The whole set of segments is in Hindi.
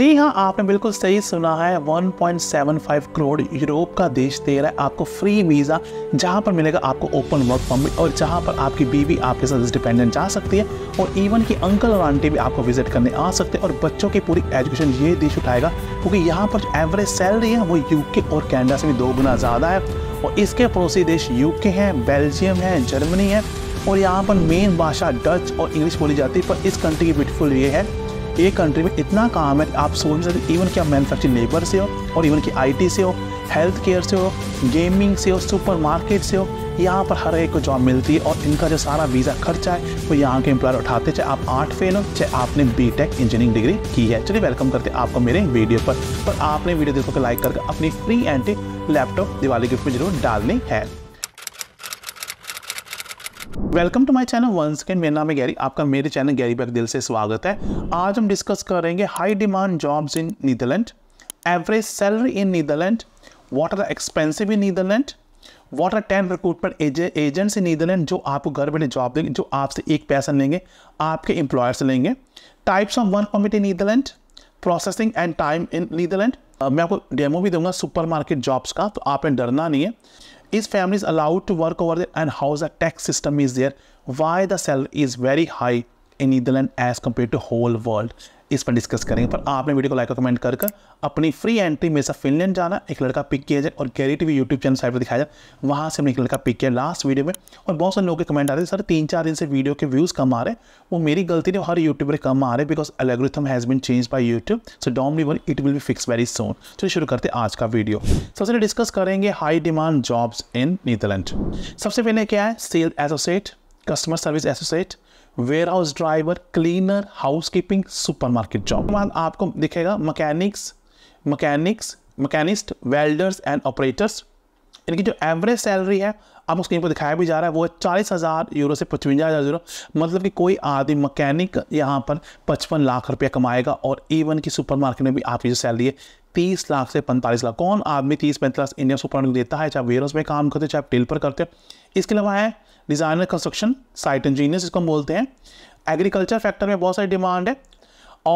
जी हाँ आपने बिल्कुल सही सुना है 1.75 करोड़ यूरोप का देश दे रहा है आपको फ्री वीज़ा जहाँ पर मिलेगा आपको ओपन वर्क परमिट और जहाँ पर आपकी बीवी आपके साथ डिपेंडेंट जा सकती है और इवन की अंकल और आंटी भी आपको विजिट करने आ सकते हैं और बच्चों की पूरी एजुकेशन ये देश उठाएगा क्योंकि यहाँ पर जो एवरेज सैलरी है वो यूके और कैनेडा से भी दो गुना ज़्यादा है और इसके पड़ोसी देश यूके हैं बेल्जियम है जर्मनी है और यहाँ पर मेन भाषा डच और इंग्लिश बोली जाती है पर इस कंट्री की ब्यूटीफुल ये है एक कंट्री में इतना काम है आप सोच नहीं सकते इवन कि आप मैनुफैक्चरिंग लेबर से हो और इवन कि आई से हो हेल्थ केयर से हो गेमिंग से हो सुपर मार्केट से हो यहाँ पर हर एक को जॉब मिलती है और इनका जो सारा वीज़ा खर्चा है वो यहाँ के एम्प्लॉयर उठाते चाहे आप आर्ट फेल हो चाहे आपने बी टेक इंजीनियरिंग डिग्री की है चलिए वेलकम करते हैं आपको मेरे वीडियो पर पर आपने वीडियो देखो लाइक करके अपनी free anti laptop Diwali gift में जरूर डालनी है welcome to my channel one second मेरा नाम है गैरी आपका मेरे चैनल गैरी बैग दिल से स्वागत है आज हम डिस्कस करेंगे high demand jobs in Netherland average salary in Netherland what are expensive in Netherland what are ten recruitment agents in Netherland जो आपको घर बैठे जॉब देंगे जो आपसे एक पैसा लेंगे आपके एम्प्लॉयर से लेंगे types of one committee Netherland processing and time in Netherland मैं आपको डेमो भी दूंगा सुपर मार्केट जॉब्स का तो आप डरना नहीं है इस family is allowed to work over there and how the tax system is there why the salary is very high in Netherland as compare to whole world इस पर डिस्कस करेंगे पर आपने वीडियो को लाइक और कमेंट कर अपनी फ्री एंट्री में से फिनलैंड जाना एक लड़का पिक किया जाए और Gary TV YouTube channel side पर दिखाया जाए वहाँ से हमने एक लड़का पिक किया लास्ट वीडियो में और बहुत सारे लोगों के कमेंट आ रहे थे सर तीन चार दिन से वीडियो के व्यूज़ कम आ रहे हैं वो मेरी गलती नहीं हर यूट्यूबर कम आ रहे because algorithm has been change by YouTube so डॉमली वन इट विल भी फिक्स वेरी सोन तो शुरू करते आज का वीडियो सबसे डिस्कस करेंगे high demand jobs in Netherland सबसे पहले क्या है sale associate customer service associate warehouse driver cleaner housekeeping supermarket job के बाद आपको दिखेगा mechanics mechanics machinist welders and operators इनकी जो एवरेज सैलरी है अब उसके इनको दिखाया भी जा रहा है वो चालीस हज़ार यूरो से पचवंजा हज़ार यूरो मतलब कि कोई आदमी मकैनिक यहाँ पर पचपन लाख रुपया कमाएगा और इवन की सुपरमार्केट में भी आपकी जो सैलरी है तीस लाख से पैंतालीस लाख कौन आदमी तीस पैंतालीस इंडिया मार्केट देता है चाहे वेयरहाउस में काम करते हो चाहे टेल पर करते हो इसके अलावा है डिज़ाइनर कंस्ट्रक्शन साइट इंजीनियर इसको हम बोलते हैं एग्रीकल्चर फैक्टर में बहुत सारी डिमांड है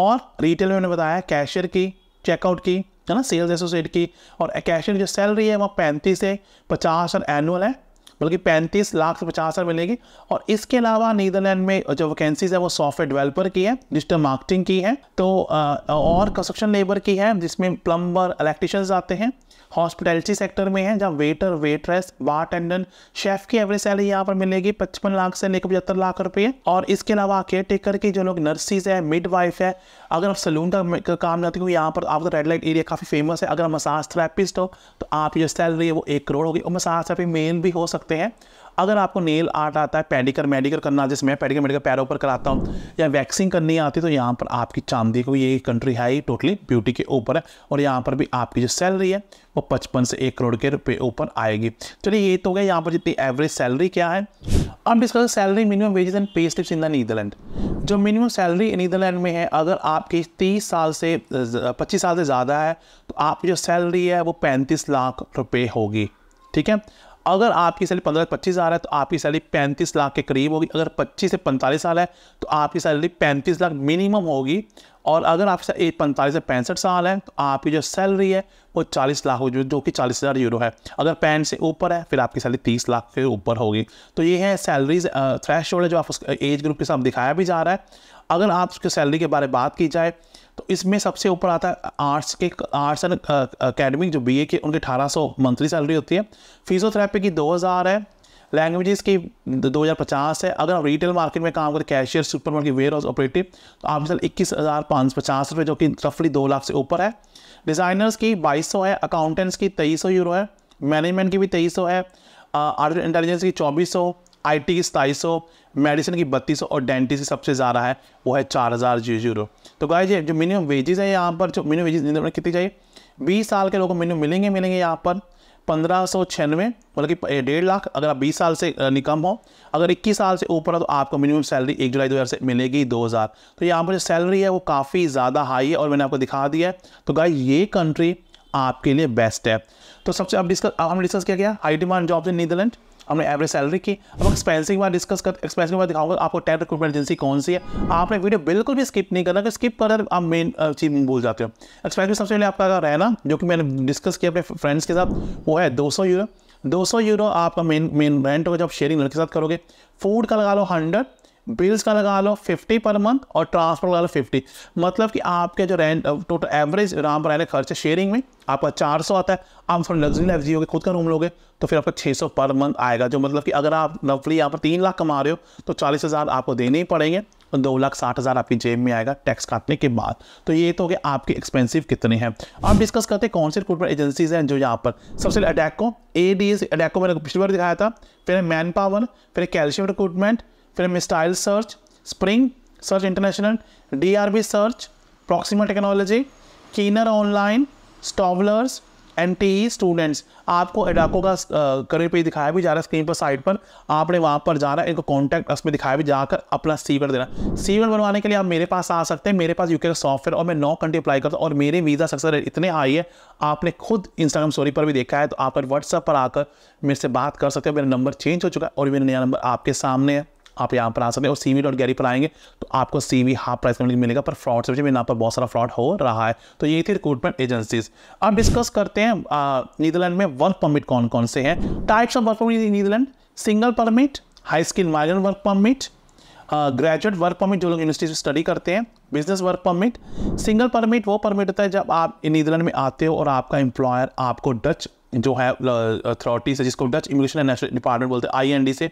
और रिटेल में उन्होंने बताया कैशियर की चेकआउट की है ना सेल्स एसोसिएट की और कैशियर जो सैलरी है वह पैंतीस से पचास हज़ार एनुअल है बल्कि पैंतीस लाख से पचास हज़ार मिलेगी और इसके अलावा नीदरलैंड में जो वैकेंसीज है वो सॉफ्टवेयर डेवलपर की है डिजिटल मार्केटिंग की है तो और कंस्ट्रक्शन लेबर की है जिसमें प्लम्बर इलेक्ट्रिशियंस आते हैं हॉस्पिटैलिटी सेक्टर में है जहाँ waiter waitress bartender chef की एवरेज सैलरी यहाँ पर मिलेगी पचपन लाख से लेकर पचहत्तर लाख रुपये और इसके अलावा केयर टेकर की जो लोग नर्सिस है मिड वाइफ है अगर आप सलून का, का काम जाते हो यहाँ पर आपका रेड लाइट एरिया काफ़ी फेमस है अगर मसाज थेरेपिस्ट हो तो आपकी जो सैलरी है वो एक करोड़ होगी और मसाज थेरेपी मेन भी हो सकते हैं अगर आपको नेल आर्ट आता है पेडिकर मेडिकर करना जैसे मैं पेडिकर मेडिकर पैरों पर कराता हूँ या वैक्सिंग करनी आती है तो यहाँ पर आपकी चांदी को ये कंट्री है ही टोटली ब्यूटी के ऊपर है और यहाँ पर भी आपकी जो सैलरी है वो पचपन से एक करोड़ के रुपये ऊपर आएगी चलिए ये तो गया यहाँ पर जितनी एवरेज सैलरी क्या है अब discuss salary minimum wages and pay slips in the Netherland जो मिनिमम सैलरी नीदरलैंड में है अगर आपकी तीस साल से पच्चीस साल से ज़्यादा है तो आपकी जो सैलरी है वो पैंतीस लाख रुपये होगी ठीक है अगर आपकी सैलरी पंद्रह पच्चीस हज़ार है तो आपकी सैलरी पैंतीस लाख के करीब होगी अगर पच्चीस से पैंतालीस साल है तो आपकी सैलरी पैंतीस लाख मिनिमम होगी और अगर आपकी पैंतालीस से पैंसठ साल है तो आपकी जो सैलरी है वो चालीस लाख हो जो कि चालीस हज़ार यूरो है अगर पैंट से ऊपर है फिर आपकी सैलरी तीस लाख के ऊपर होगी तो ये है सैलरीज थ्रेश है जो आप उस एज ग्रुप के साथ दिखाया भी जा रहा है अगर आप उसके सैलरी के बारे में बात की जाए तो इसमें सबसे ऊपर आता है आर्ट्स के आर्ट्स एंड अकेडमिक जो बी के उनकी सौ मंथली सैलरी होती है फिजियोथेरेपी की दो हज़ार है लैंग्वेजेस की दो हज़ार पचास है अगर आप रिटेल मार्केट में काम करें cashier supermarket warehouse operative तो आप मिसाल इक्कीस हज़ार पाँच सौ पचास रुपये जो कि रफली दो लाख से ऊपर है डिज़ाइनर्स की बाईस सौ है अकाउंटेंट्स की तेईस सौ यूरो है मैनेजमेंट की भी तेईस सौ है आर्टिफिशियल uh, इंटेलिजेंस की चौबीस सौ आई टी की सताईस सौ मेडिसिन की बत्तीस सौ और डेंटिस की सबसे ज़्यादा है वो है चार हज़ार जी जीरो तो गाय जी जो मिनिमम वेजेस है यहाँ पर जो मिनिमम वेजेस में कितनी चाहिए बीस साल के लोगों को मिनिमम मिलेंगे मिलेंगे यहाँ पर पंद्रह सौ छियानवे मतलब कि डेढ़ लाख अगर आप बीस साल से निकम हो अगर इक्कीस साल से ऊपर हो तो आपको मिनिमम सैलरी एक जुलाई दो हज़ार से मिलेगी दो हज़ार तो यहाँ पर जो सैलरी है वो काफ़ी ज़्यादा हाई है और मैंने आपको दिखा दिया है तो गाय ये कंट्री आपके लिए बेस्ट है तो सबसे अब डिस्कस अब हम डिस्कस किया गया high demand jobs in Netherland हमने एवरेज सैलरी की अब एक्सपेंस के बाद डिस्कस कर एक्सपेंसिव के बाद दिखाऊंगा आपको टैप रिक्रूटमेंट एजेंसी कौन सी है आपने वीडियो बिल्कुल भी स्किप नहीं करना कि स्किप कर आप मेन चीज भूल जाते हो में सबसे पहले आपका रहना जो कि मैंने डिस्कस किया अपने फ्रेंड्स के साथ वो है दो यूरो सौ यूरो आपका मेन मेन रेंट होगा जब शेयरिंग के साथ करोगे फूड का लगा लो हंड्रेड बिल्स का लगा लो 50 पर मंथ और ट्रांसपोर्ट लगा लो 50 मतलब कि आपके जो रेंट टोटल एवरेज राम पर आने खर्चे शेयरिंग में आपका 400 आता है आप फिर लग्जरी लाइफ जियोगे खुद का रूम लोगे तो फिर आपका 600 पर मंथ आएगा जो मतलब कि अगर आप रफली यहाँ पर तीन लाख कमा रहे हो तो चालीस हज़ार आपको देने ही पड़ेंगे और दो लाख साठ हज़ार आपकी जेब में आएगा टैक्स काटने के बाद तो ये तो हो गया आपके एक्सपेंसिव कितने हैं आप डिस्कस करते हैं कौन से रिक्रूटमेंट एजेंसीज हैं जो यहाँ पर सबसे पहले अटैको ए डी अटैको मैंने पिछली बार दिखाया था फिर मैन पावर फिर कैल्शियम रिक्रूटमेंट हमें style search spring search international B search Proxima technology कीनर ऑनलाइन स्टॉवलर्स एन टी स्टूडेंट्स आपको एडाको का करियर पे दिखाया भी जा रहा है स्क्रीन पर साइड पर आपने वहाँ पर जाना इनको कॉन्टैक्ट उसमें दिखाया भी जाकर अपना सीवर देना सीवर बनवाने के लिए आप मेरे पास आ सकते हैं मेरे पास यूके का सॉफ्टवेयर और मैं नौ कंट्री अप्लाई करता हूँ और मेरे वीज़ा सक्सेस रेट इतने आई है आपने खुद इंस्टाग्राम स्टोरी पर भी देखा है तो आप व्हाट्सअप पर आकर मेरे से बात कर सकते हो मेरा नंबर चेंज हो चुका है और मेरा नया नंबर आपके सामने है आप यहाँ पर आ सकते हैं और सीवी डॉट गैरी पर आएंगे तो आपको सी वी हाफ प्राइस में मिलेगा पर फ्रॉड से बचे यहाँ पर बहुत सारा फ्रॉड हो रहा है तो ये थी रिक्रूटमेंट एजेंसीज अब डिस्कस करते हैं नीदरलैंड में वर्क परमिट कौन कौन से हैं types of work permit Netherland single permit high skill migrant work permit graduate work permit जो लोग यूनिवर्सिटी से स्टडी करते हैं business work permit single permit वो परमिट होता है जब आप नीदरलैंड में आते हो और आपका एम्प्लॉयर आपको डच जो है अथॉरिटी से जिसको Dutch immigration and national department बोलते हैं आईएनडी से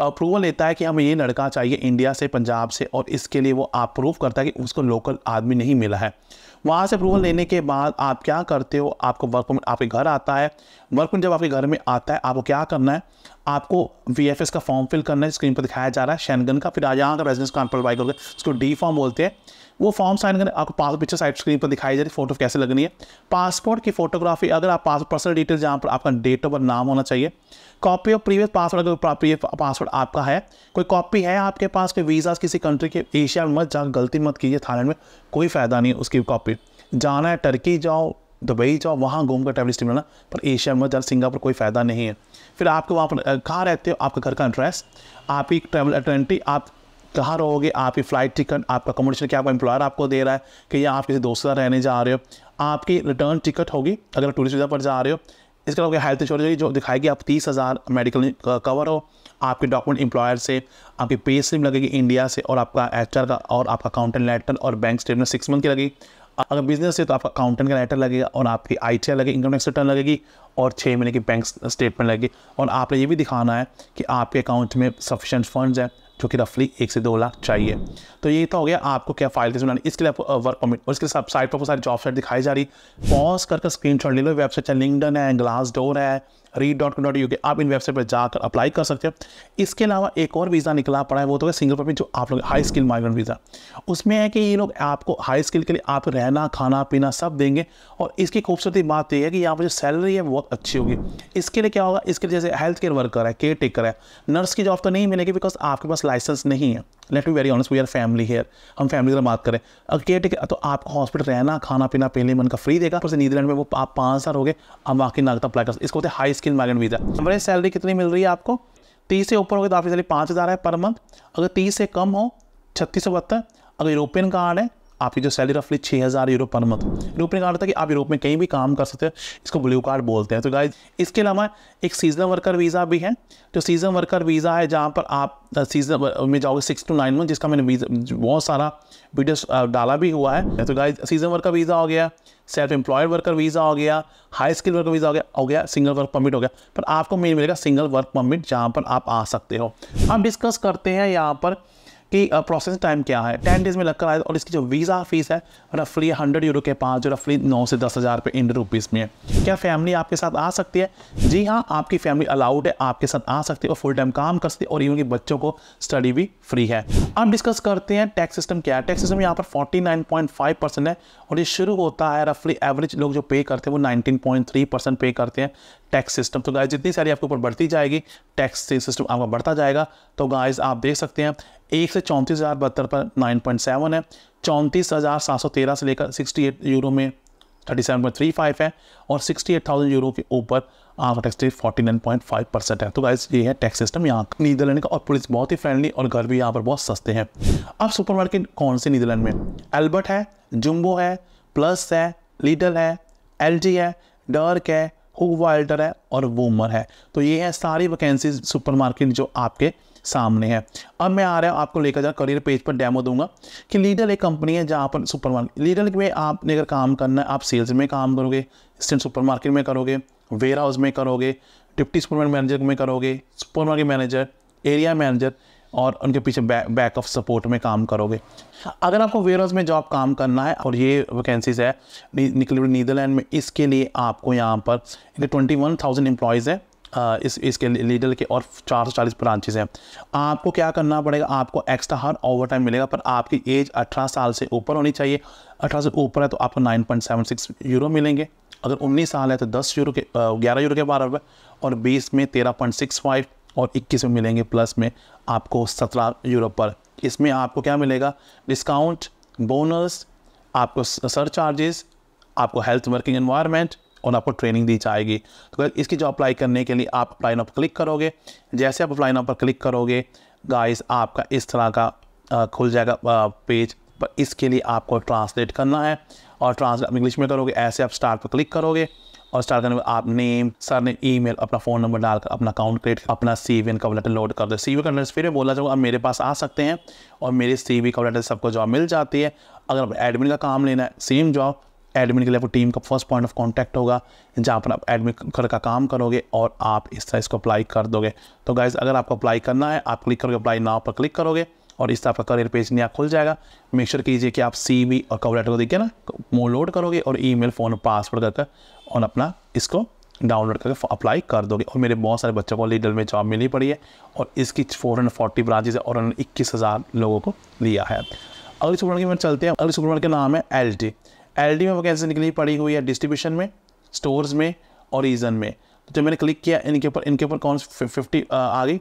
अप्रूवल लेता है कि हमें ये लड़का चाहिए इंडिया से पंजाब से और इसके लिए वो अप्रूव करता है कि उसको लोकल आदमी नहीं मिला है वहाँ से अप्रूवल लेने के बाद आप क्या करते हो आपको वर्क परमिट आपके घर आता है वर्क परमिट जब आपके घर में आता है आपको क्या करना है आपको वी एफ एस का फॉर्म फिल करना है स्क्रीन पर दिखाया जा रहा है शैनगन का फिर यहाँ का रेजिडेंस कार्ड प्रोवाइड करोगे उसको डी फॉर्म बोलते हैं वो फॉर्म साइन करें आपको पास पिक्चर साइड स्क्रीन पर दिखाई जा रही फोटो कैसे लगनी है पासपोर्ट की फोटोग्राफी अगर आप पास पर्सनल डिटेल जहाँ पर आपका डेट ऑफ नाम होना चाहिए कॉपी ऑफ प्रीवियस पासवर्ड अगर प्रीवियस पासवर्ड आपका है कोई कॉपी है आपके पास कोई वीज़ा किसी कंट्री के एशिया में मत जहाँ गलती मत कीजिए थाईलैंड में कोई फ़ायदा नहीं उसकी कॉपी जाना है टर्की जाओ दुबई जाओ वहाँ घूम कर ट्रैवल हिस्ट्री बनाना पर एशिया में जाना सिंगापुर कोई फ़ायदा नहीं है फिर आपको वहाँ पर कहाँ रहते हो आपका घर का एड्रेस आपकी ट्रैवल अटेंटी आप कहाँ रहोगे आपकी फ़्लाइट टिकट आपका अकोमोडेशन क्या आपका एम्प्लॉयर आपको दे रहा है कि या आप किसी दोस्त साथ रहने जा रहे हो आपकी रिटर्न टिकट होगी अगर टूरिस्ट वीज़ा पर जा रहे हो इसके अलावा हेल्थ इंश्योरेंस जो दिखाएगी आप तीस हज़ार मेडिकल कवर हो आपके डॉक्यूमेंट एम्प्लॉयर से आपकी पे स्लिप लगेगी इंडिया से और आपका एच का और आपका अकाउंटेंट लेटर और बैंक स्टेटमेंट सिक्स मंथ की लगेगी अगर बिजनेस है तो आपका अकाउंटेंट का लेटर लगेगा और आपकी आई टी लगेगी इनकम टैक्स रिटर्न लगेगी और छः महीने की बैंक स्टेटमेंट लगेगी और आपने ये भी दिखाना है कि आपके अकाउंट में सफिशेंट फंड्स हैं जो कि रफली एक से दो लाख चाहिए तो ये तो हो गया आपको क्या फाइल कैसे बनानी इसके लिए आपको वर्क uh, परमिट और इसके साथ साइट पर सारी जॉब साइट दिखाई जा रही पॉज करके स्क्रीन शॉट ले लो वेबसाइट चाहे लिंकडन है ग्लास डोर है Reed dot dot U K आप इन वेबसाइट पर जाकर अप्लाई कर सकते हो इसके अलावा एक और वीज़ा निकला पड़ा है वो तो है सिंगल परमिट जो आप लोग हाई स्किल माइग्रेंट वीज़ा उसमें है कि ये लोग आपको हाई स्किल के लिए आप रहना खाना पीना सब देंगे और इसकी खूबसूरती बात यह है कि यहाँ पर जो सैलरी है बहुत अच्छी होगी इसके लिए क्या होगा इसके लिए जैसे हेल्थ केयर वर्कर है केयर टेकर है नर्स की जॉब तो नहीं मिलेगी बिकॉज आपके पास लाइसेंस नहीं है let be very honest we are family here हम फैमिली से बात करें अगर केयर टेकर तो आपका हॉस्पिटल रहना खाना पीना पहले मन का फ्री देगा नीदरलैंड में वो आप पाँच साल हो गए हम वाकई नागर अप्लाई कर इसको होते हाई स्किल माइग्रेंट वीज़ा हमारे सैलरी कितनी मिल रही है आपको तीस से ऊपर हो गए तो आपकी सैलरी पाँच हज़ार है पर मंथ अगर तीस से कम हो छत्तीस सौ बहत्तर अगर यूरोपियन कार्ड है आपकी जो सैलरी रफली छः हज़ार यूरो पर मंथ यूरोप ने कहा था कि आप यूरोप में कहीं भी काम कर सकते हो इसको ब्लू कार्ड बोलते हैं तो गाइज इसके अलावा एक सीज़न वर्कर वीज़ा भी है जो सीजन वर्कर वीज़ा है जहाँ पर आप सीजन में जाओगे सिक्स टू नाइन मंथ जिसका मैंने वीज़ा बहुत सारा वीडियो डाला भी हुआ है तो गाइज सीजन वर्कर वीज़ा हो गया सेल्फ एम्प्लॉयड वर्कर वीज़ा हो गया हाई स्किल वर्कर वीज़ा हो गया हो गया सिंगल वर्क परमिट हो गया पर आपको मेन मिलेगा सिंगल वर्क परमिट जहाँ पर आप आ सकते हो हम डिस्कस करते हैं यहाँ पर कि प्रोसेस टाइम क्या है टेन डेज़ में लगकर आया और इसकी जो वीज़ा फ़ीस है रफली हंड्रेड यूरो के जो रफली नौ से दस हज़ार रुपये इंडियन रुपीज़ में है क्या फैमिली आपके साथ आ सकती है जी हाँ आपकी फैमिली अलाउड है आपके साथ आ सकती है और फुल टाइम काम कर सकती है और इवन के बच्चों को स्टडी भी फ्री है अब डिस्कस करते हैं टैक्स सिस्टम क्या है टैक्स सिस्टम यहाँ पर forty nine point five percent है और ये शुरू होता है रफली एवरेज लोग जो पे करते हैं वो नाइनटीन पॉइंट थ्री परसेंट पे करते हैं टैक्स सिस्टम तो गाइज जितनी सारी आपके ऊपर बढ़ती जाएगी टैक्स सिस्टम आपका बढ़ता जाएगा तो गाइज आप देख सकते हैं एक से चौंतीस हज़ार बहत्तर पर नाइन पॉइंट सेवन है चौंतीस हज़ार सात सौ तेरह से लेकर सिक्सटी एट यूरो में thirty seven point three five है और सिक्सटी एट थाउजेंड यूरो के ऊपर आपका tax rate forty nine point five percent है तो गाइज ये है टैक्स सिस्टम यहाँ नीदरलैंड का और पुलिस बहुत ही फ्रेंडली और घर भी यहाँ पर बहुत सस्ते हैं अब सुपर मार्केट कौन से नीदरलैंड में एल्बर्ट है जुम्बो है प्लस है लीडल है एल है डर्क है ओवल्टर है और वूमर है तो ये है सारी वैकेंसीज सुपरमार्केट जो आपके सामने है अब मैं आ रहा हूँ आपको लेकर जा करियर पेज पर डेमो दूंगा कि लीडर एक कंपनी है जहाँ पर सुपर मार्केट लीडर में आपने अगर काम करना है आप सेल्स में काम करोगे स्टेंट सुपर मार्केट में करोगे वेयर हाउस में करोगे डिप्टी सुपर मार्केट मैनेजर में करोगे supermarket manager area manager और उनके पीछे बैक ऑफ सपोर्ट में काम करोगे अगर आपको वेयर में जॉब काम करना है और ये वैकेंसीज है निकली हुई नीदरलैंड में इसके लिए आपको यहाँ पर ट्वेंटी वन थाउजेंड एम्प्लॉयज़ हैं इस इसके लीडर के और चार सौ चालीस ब्रांचेज हैं आपको क्या करना पड़ेगा आपको एक्स्ट्रा हर ओवर टाइम मिलेगा पर आपकी एज अठारह साल से ऊपर होनी चाहिए अठारह से ऊपर है तो आपको nine point seven six euro मिलेंगे अगर उन्नीस साल है तो दस यूरो के ग्यारह यूरो के बारह रुपये और बीस में तेरह पॉइंट सिक्स फाइव और 21 में मिलेंगे प्लस में आपको 17 यूरो पर इसमें आपको क्या मिलेगा डिस्काउंट बोनस आपको सर चार्जेस आपको हेल्थ वर्किंग एनवायरनमेंट और आपको ट्रेनिंग दी जाएगी तो इसकी जो अप्लाई करने के लिए आप अप्लाई नाउ पर क्लिक करोगे जैसे आप अप्लाई नाउ पर क्लिक करोगे गाइस आपका इस तरह का आ, खुल जाएगा पेज पर इसके लिए आपको ट्रांसलेट करना है और ट्रांसलेट इंग्लिश में करोगे ऐसे आप स्टार्ट पर क्लिक करोगे और स्टार्ट करने में आप name surname email अपना फोन नंबर डालकर अपना अकाउंट क्रिएट अपना सी वी का लेटर लोड कर दे सी वी का लेटर फिर बोला जाऊँगा आप मेरे पास आ सकते हैं और मेरे सी वी का लेटर सबको जॉब मिल जाती है अगर आप एडमिन का काम लेना है सेम जॉब एडमिन के लिए आपको टीम का फर्स्ट पॉइंट ऑफ कॉन्टैक्ट होगा जहाँ पर आप एडमिन कर का काम करोगे और आप इस तरह इसको अप्लाई कर दोगे तो गाइज अगर आपको अप्लाई करना है आप क्लिक करोगे अप्लाई नाव पर क्लिक करोगे और इस आपका करियर पेज नया खुल जाएगा मेक श्योर कीजिए कि आप सी वी और कवर लेटर को देखिए ना वो लोड करोगे और ई मेल फ़ोन पासवर्ड करके और अपना इसको डाउनलोड करके अप्लाई कर दोगे और मेरे बहुत सारे बच्चों को लीडल में जॉब मिली पड़ी है और इसकी फोर हंड्रेड फोर्टी ब्रांचेज है और उन्होंने इक्कीस हज़ार लोगों को लिया है अगले सुपरमार्केट में चलते हैं अगले सुपरमार्केट का नाम है एल टी एल टी में वैकेंसी निकली पड़ी हुई है डिस्ट्रीब्यूशन में स्टोर्स में और रीजन में तो जब मैंने क्लिक किया इनके ऊपर इनके ऊपर कौन फिफ्टी आ गई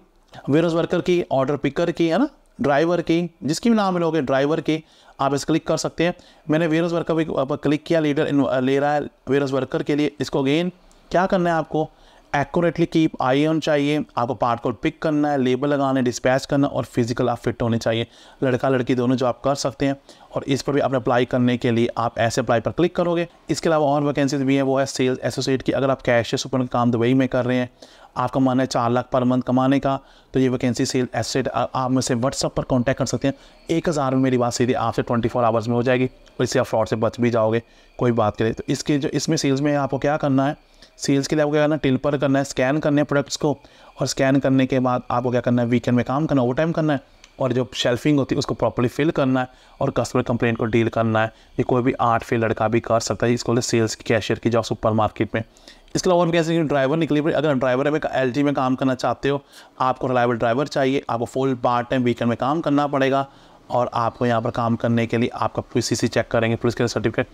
वेरोज वर्कर की ऑर्डर पिकर की है ना ड्राइवर की जिसकी भी नाम लोगे ड्राइवर की आप इस क्लिक कर सकते हैं मैंने वेरस वर्कर भी क्लिक किया लीडर ले रहा है वेरस वर्कर के लिए इसको अगेन क्या करना है आपको एक्यूरेटली कीप आई ऑन चाहिए आपको पार्ट को पिक करना है लेबल लगाना है डिस्पैच करना और फिजिकल आप फिट होने चाहिए लड़का लड़की दोनों जो आप कर सकते हैं और इस पर भी आप अप्लाई करने के लिए आप ऐसे अप्लाई पर क्लिक करोगे इसके अलावा और वैकेंसीज भी हैं वो है सेल्स एसोसिएट की अगर आप कैशियर सुपर काम दुबई में कर रहे हैं आपका मानना है चार लाख पर मंथ कमाने का तो ये वैकेंसी सेल एसेट आप मुझसे व्हाट्सअप पर कॉन्टैक्ट कर सकते हैं एक हज़ार में मेरी बात सीधी आपसे ट्वेंटी फोर आवर्स में हो जाएगी और इससे आप फ्रॉड से बच भी जाओगे कोई बात करें तो इसके जो इसमें सेल्स में आपको क्या करना है सेल्स के लिए आपको क्या करना है टिल पर करना है स्कैन करने है प्रोडक्ट्स को और स्कैन करने के बाद आपको क्या करना है वीकेंड में काम करना है ओवर करना है और जो शेल्फिंग होती है उसको प्रॉपरली फिल करना है और कस्टमर कंप्लेंट को डील करना है ये कोई भी आर्ट फील्ड लड़का भी कर सकता है इसको बोले सेल्स की कैशियर की जॉब सुपर मार्केट में इसके अलावा सकते कैसे ड्राइवर निकली पड़ी अगर ड्राइवर में एल में काम करना चाहते हो आपको रिलायबल ड्राइवर चाहिए आपको फुल पार्ट टाइम वीकेंड में काम करना पड़ेगा और आपको यहाँ पर काम करने के लिए आपका सी चेक करेंगे पुलिस के सर्टिफिकेट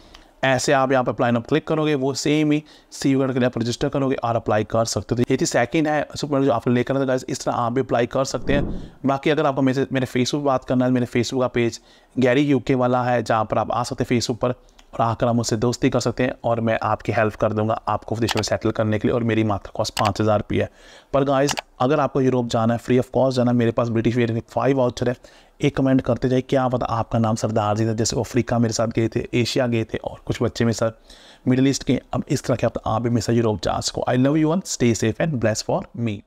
ऐसे आप यहाँ पर अप्लाई नंबर क्लिक करोगे वो सेम ही सी यू के लिए आप रजिस्टर करोगे और अप्लाई कर सकते हो तो ये थी सेकंड है सुपर जो आप लेकर था इस तरह आप भी अप्लाई कर सकते हैं बाकी अगर आपको मेरे मेरे फेसबुक बात करना है मेरे फेसबुक का पेज गैरी यूके वाला है जहाँ पर आप आ सकते हैं फेसबुक पर और आकर आप मुझसे दोस्ती कर सकते हैं और मैं आपकी हेल्प कर दूंगा आपको विदेश में सेटल करने के लिए और मेरी मात्र कॉस्ट पाँच हज़ार रुपये है पर गाइस अगर आपको यूरोप जाना है फ्री ऑफ कॉस्ट जाना मेरे पास ब्रिटिश एयर फाइव वाउचर है एक कमेंट करते जाए क्या पता आपका नाम सरदार जी था जैसे अफ्रीका मेरे साथ गए थे एशिया गए थे और कुछ बच्चे में सर मिडिल ईस्ट के अब इस तरह के आप भी मेरे यूरोप जा सको I love you one stay safe and bless for me